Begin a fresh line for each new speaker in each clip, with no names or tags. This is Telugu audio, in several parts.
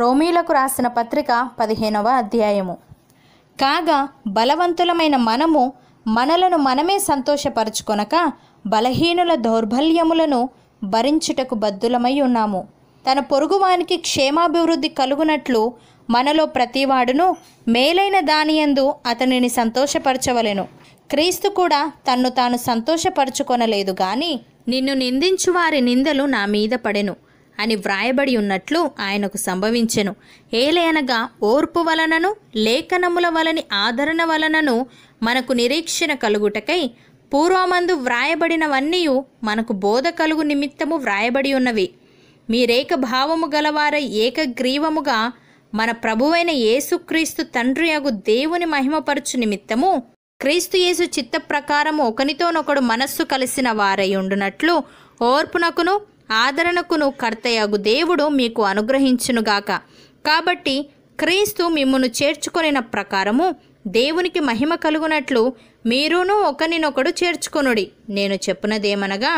రోమీలకు రాసిన పత్రిక పదిహేనవ అధ్యాయము కాగా బలవంతులమైన మనము మనలను మనమే సంతోషపరచుకొనక బలహీనుల దౌర్బల్యములను భరించుటకు బద్దులమై ఉన్నాము తన పొరుగువానికి క్షేమాభివృద్ధి కలుగునట్లు మనలో ప్రతివాడును మేలైన దానియందు అతనిని సంతోషపరచవలెను క్రీస్తు కూడా తన్ను తాను సంతోషపరచుకొనలేదు గాని నిన్ను నిందించు వారి నిందలు నా మీద పడెను అని వ్రాయబడి ఉన్నట్లు ఆయనకు సంభవించెను ఏలయనగా ఓర్పు వలనను లేఖనముల వలని ఆదరణ వలనను మనకు నిరీక్షణ కలుగుటకై పూర్వమందు వ్రాయబడినవన్నీ మనకు బోధ కలుగు నిమిత్తము వ్రాయబడి ఉన్నవి మీరేక భావము గలవార ఏకగ్రీవముగా మన ప్రభువైన యేసుక్రీస్తు తండ్రి అగు దేవుని మహిమపరచు నిమిత్తము క్రీస్తుయేసు చిత్త ప్రకారము ఒకనితోనొకడు మనస్సు కలిసిన వారై ఉండునట్లు ఓర్పునకును ఆదరణకును కర్తయగు దేవుడు మీకు అనుగ్రహించునుగాక కాబట్టి క్రీస్తు మిమ్మును చేర్చుకొనిన ప్రకారము దేవునికి మహిమ కలుగునట్లు మీరును ఒకరినొకడు చేర్చుకొనుడి నేను చెప్పినదేమనగా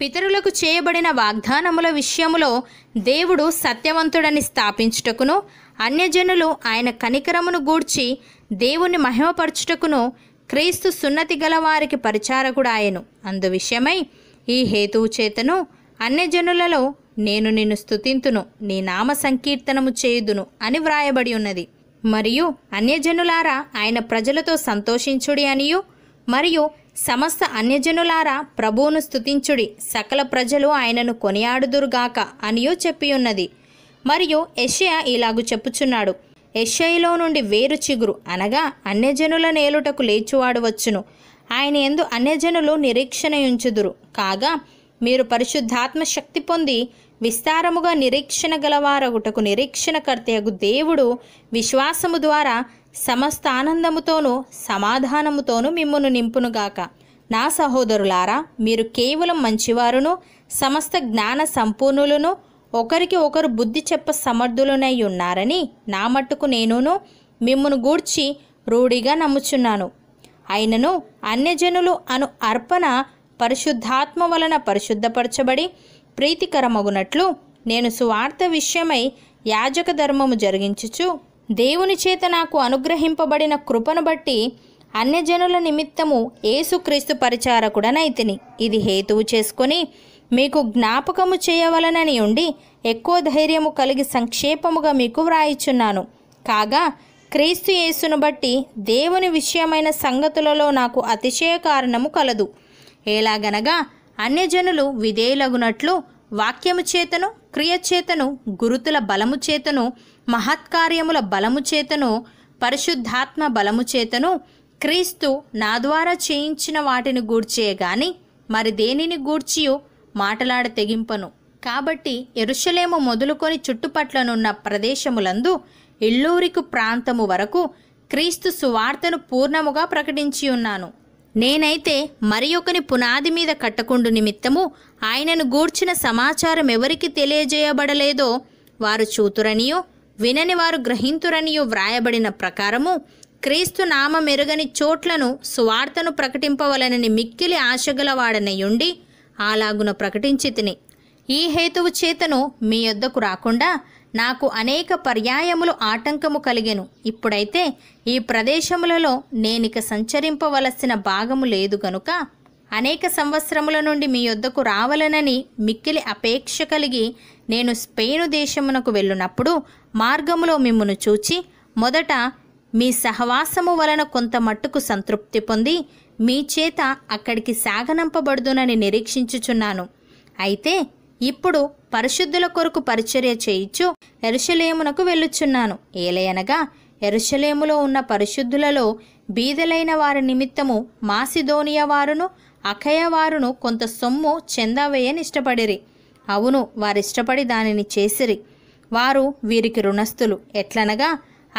పితరులకు చేయబడిన వాగ్దానముల విషయములో దేవుడు సత్యవంతుడని స్థాపించుటకును అన్యజనులు ఆయన కనికరమును గూడ్చి దేవుని మహిమపరచుటకును క్రీస్తు సున్నతి గల వారికి పరిచారకుడాయను అందు విషయమై ఈ హేతువు చేతను అన్ని జనులలో నేను నిన్ను స్థుతింతును నీ నామ సంకీర్తనము చేయుదును అని వ్రాయబడి ఉన్నది మరియు అన్యజనులారా ఆయన ప్రజలతో సంతోషించుడి అనియు మరియు సమస్త అన్యజనులారా ప్రభువును స్థుతించుడి సకల ప్రజలు ఆయనను కొనియాడుదురుగాక అనియు చెప్పియున్నది మరియు యషయ ఇలాగు చెప్పుచున్నాడు యషయలో నుండి వేరు చిగురు అనగా అన్యజనుల నేలుటకు లేచువాడు వచ్చును ఆయన ఎందు అన్యజనులు నిరీక్షణ ఉంచుదురు కాగా మీరు పరిశుద్ధాత్మ శక్తి పొంది విస్తారముగా నిరీక్షణ గలవారగుటకు నిరీక్షణ కర్తయగు దేవుడు విశ్వాసము ద్వారా సమస్త ఆనందముతోనూ సమాధానముతోనూ మిమ్మును నింపునుగాక నా సహోదరులారా మీరు కేవలం మంచివారును సమస్త జ్ఞాన సంపూర్ణులను ఒకరికి ఒకరు బుద్ధి చెప్ప సమర్థులనై ఉన్నారని నా మట్టుకు నేనును మిమ్మును గూడ్చి రూఢిగా నమ్ముచున్నాను అయినను అన్యజనులు అను అర్పణ పరిశుద్ధాత్మ వలన పరిశుద్ధపరచబడి ప్రీతికరమగునట్లు నేను సువార్త విషయమై యాజక ధర్మము జరిగించుచు దేవుని చేత నాకు అనుగ్రహింపబడిన కృపను బట్టి అన్యజనుల నిమిత్తము ఏసుక్రీస్తు పరిచారకుడనైతిని ఇది హేతువు చేసుకొని మీకు జ్ఞాపకము చేయవలనని ఉండి ఎక్కువ ధైర్యము కలిగి సంక్షేపముగా మీకు వ్రాయిచున్నాను కాగా క్రీస్తు యేసును బట్టి దేవుని విషయమైన సంగతులలో నాకు అతిశయ కారణము కలదు ఎలాగనగా అన్యజనులు విధేయులగునట్లు వాక్యము చేతను క్రియచేతను గురుతుల బలము చేతను మహత్కార్యముల బలము చేతను పరిశుద్ధాత్మ బలము చేతను క్రీస్తు నా ద్వారా చేయించిన వాటిని గూర్చే గాని మరి దేనిని గూర్చియు మాటలాడ తెగింపను కాబట్టి ఎరుషలేము మొదలుకొని చుట్టుపట్లనున్న ప్రదేశములందు ఇల్లూరికు ప్రాంతము వరకు క్రీస్తు సువార్తను పూర్ణముగా ప్రకటించి ఉన్నాను నేనైతే మరి ఒకని పునాది మీద కట్టకుండు నిమిత్తము ఆయనను గూర్చిన సమాచారం ఎవరికి తెలియజేయబడలేదో వారు చూతురనియో వినని వారు గ్రహింతురనియో వ్రాయబడిన ప్రకారము క్రీస్తు నామ మెరుగని చోట్లను సువార్తను ప్రకటింపవలనని మిక్కిలి ఆశగలవాడనయుండి అలాగున ఆలాగున ప్రకటించితిని ఈ హేతువు చేతను మీ యొద్దకు రాకుండా నాకు అనేక పర్యాయములు ఆటంకము కలిగెను ఇప్పుడైతే ఈ ప్రదేశములలో నేనిక సంచరింపవలసిన భాగము లేదు గనుక అనేక సంవత్సరముల నుండి మీ యొద్దకు రావలనని మిక్కిలి అపేక్ష కలిగి నేను స్పెయిను దేశమునకు వెళ్ళునప్పుడు మార్గములో మిమ్మును చూచి మొదట మీ సహవాసము వలన కొంత మట్టుకు సంతృప్తి పొంది మీ చేత అక్కడికి సాగనంపబడుదునని నిరీక్షించుచున్నాను అయితే ఇప్పుడు పరిశుద్ధుల కొరకు పరిచర్య చేయించు ఎరుషలేమునకు వెళ్ళుచున్నాను ఏలయనగా ఎరుషలేములో ఉన్న పరిశుద్ధులలో బీదలైన వారి నిమిత్తము మాసిధోనియ వారును అఖయ వారును కొంత సొమ్ము చెందవేయనిష్టపడిరి అవును వారిష్టపడి దానిని చేసిరి వారు వీరికి రుణస్థులు ఎట్లనగా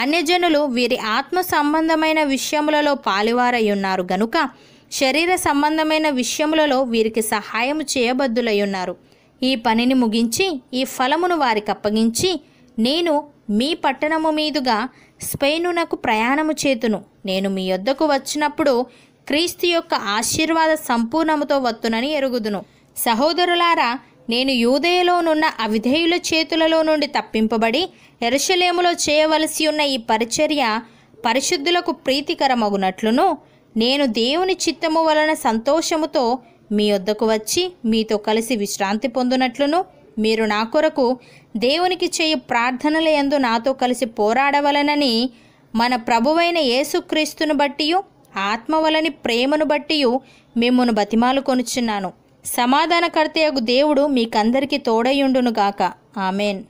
అన్యజనులు వీరి ఆత్మ సంబంధమైన విషయములలో పాలివారై ఉన్నారు గనుక శరీర సంబంధమైన విషయములలో వీరికి సహాయం చేయబద్దులై ఉన్నారు ఈ పనిని ముగించి ఈ ఫలమును అప్పగించి నేను మీ పట్టణము మీదుగా స్పెయినునకు ప్రయాణము చేతును నేను మీ యొద్దకు వచ్చినప్పుడు క్రీస్తు యొక్క ఆశీర్వాద సంపూర్ణముతో వత్తునని ఎరుగుదును సహోదరులారా నేను యూదయలోనున్న అవిధేయుల చేతులలో నుండి తప్పింపబడి ఎరసలేములో చేయవలసి ఉన్న ఈ పరిచర్య పరిశుద్ధులకు ప్రీతికరమగునట్లును నేను దేవుని చిత్తము వలన సంతోషముతో మీ వద్దకు వచ్చి మీతో కలిసి విశ్రాంతి పొందునట్లును మీరు నా కొరకు దేవునికి చేయు ప్రార్థనల ఎందు నాతో కలిసి పోరాడవలనని మన ప్రభువైన యేసుక్రీస్తును బట్టి ఆత్మవలని ప్రేమను బట్టి మిమ్మల్ని బతిమాలు కొనుచున్నాను సమాధానకర్తయగు దేవుడు మీకందరికీ తోడయుండునుగాక ఆమెన్